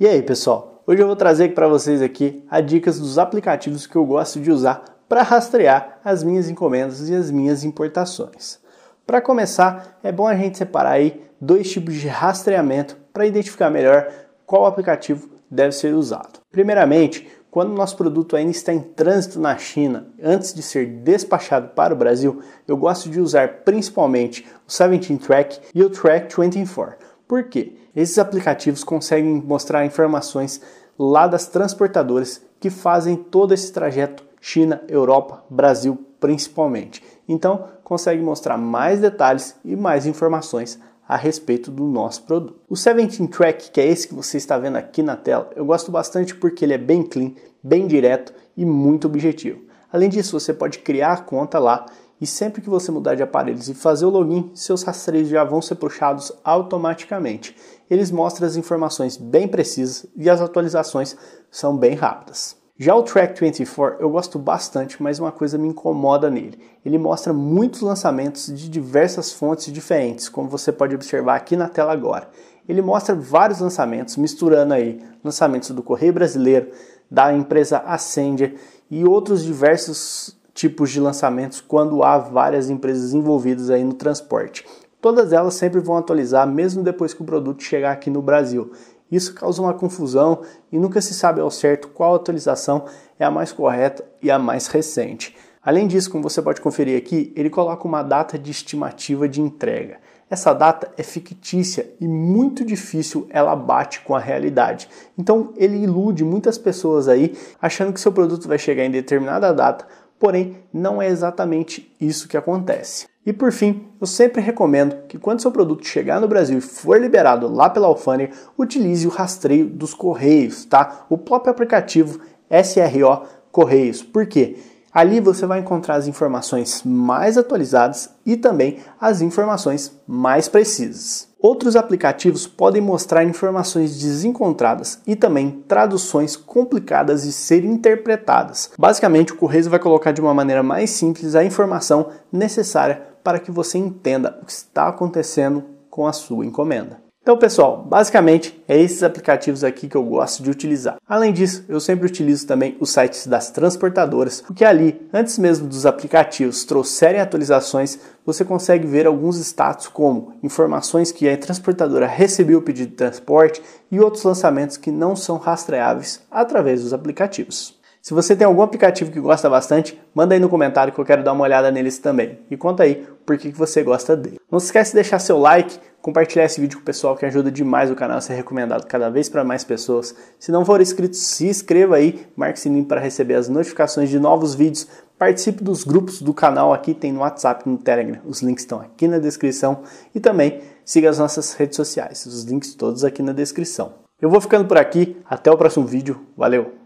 E aí, pessoal? Hoje eu vou trazer para vocês aqui as dicas dos aplicativos que eu gosto de usar para rastrear as minhas encomendas e as minhas importações. Para começar, é bom a gente separar aí dois tipos de rastreamento para identificar melhor qual aplicativo deve ser usado. Primeiramente, quando o nosso produto ainda está em trânsito na China, antes de ser despachado para o Brasil, eu gosto de usar principalmente o 17 Track e o Track 24 por quê? Esses aplicativos conseguem mostrar informações lá das transportadoras que fazem todo esse trajeto China, Europa, Brasil principalmente. Então, consegue mostrar mais detalhes e mais informações a respeito do nosso produto. O 17 Track, que é esse que você está vendo aqui na tela, eu gosto bastante porque ele é bem clean, bem direto e muito objetivo. Além disso, você pode criar conta lá e sempre que você mudar de aparelhos e fazer o login, seus rastreios já vão ser puxados automaticamente. Eles mostram as informações bem precisas e as atualizações são bem rápidas. Já o Track 24 eu gosto bastante, mas uma coisa me incomoda nele. Ele mostra muitos lançamentos de diversas fontes diferentes, como você pode observar aqui na tela agora. Ele mostra vários lançamentos, misturando aí lançamentos do Correio Brasileiro, da empresa Ascendia e outros diversos tipos de lançamentos quando há várias empresas envolvidas aí no transporte. Todas elas sempre vão atualizar mesmo depois que o produto chegar aqui no Brasil. Isso causa uma confusão e nunca se sabe ao certo qual atualização é a mais correta e a mais recente. Além disso, como você pode conferir aqui, ele coloca uma data de estimativa de entrega essa data é fictícia e muito difícil ela bate com a realidade. Então ele ilude muitas pessoas aí achando que seu produto vai chegar em determinada data, porém não é exatamente isso que acontece. E por fim, eu sempre recomendo que quando seu produto chegar no Brasil e for liberado lá pela alfândega, utilize o rastreio dos correios, tá? O próprio aplicativo SRO Correios. Por quê? Ali você vai encontrar as informações mais atualizadas e também as informações mais precisas. Outros aplicativos podem mostrar informações desencontradas e também traduções complicadas de serem interpretadas. Basicamente, o Correios vai colocar de uma maneira mais simples a informação necessária para que você entenda o que está acontecendo com a sua encomenda. Então, pessoal, basicamente é esses aplicativos aqui que eu gosto de utilizar. Além disso, eu sempre utilizo também os sites das transportadoras, porque ali, antes mesmo dos aplicativos trouxerem atualizações, você consegue ver alguns status como informações que a transportadora recebeu o pedido de transporte e outros lançamentos que não são rastreáveis através dos aplicativos. Se você tem algum aplicativo que gosta bastante, manda aí no comentário que eu quero dar uma olhada neles também. E conta aí por que você gosta dele. Não se esquece de deixar seu like, compartilhar esse vídeo com o pessoal que ajuda demais o canal a ser recomendado cada vez para mais pessoas. Se não for inscrito, se inscreva aí, marque o sininho para receber as notificações de novos vídeos. Participe dos grupos do canal aqui, tem no WhatsApp, no Telegram. Os links estão aqui na descrição e também siga as nossas redes sociais. Os links todos aqui na descrição. Eu vou ficando por aqui, até o próximo vídeo. Valeu.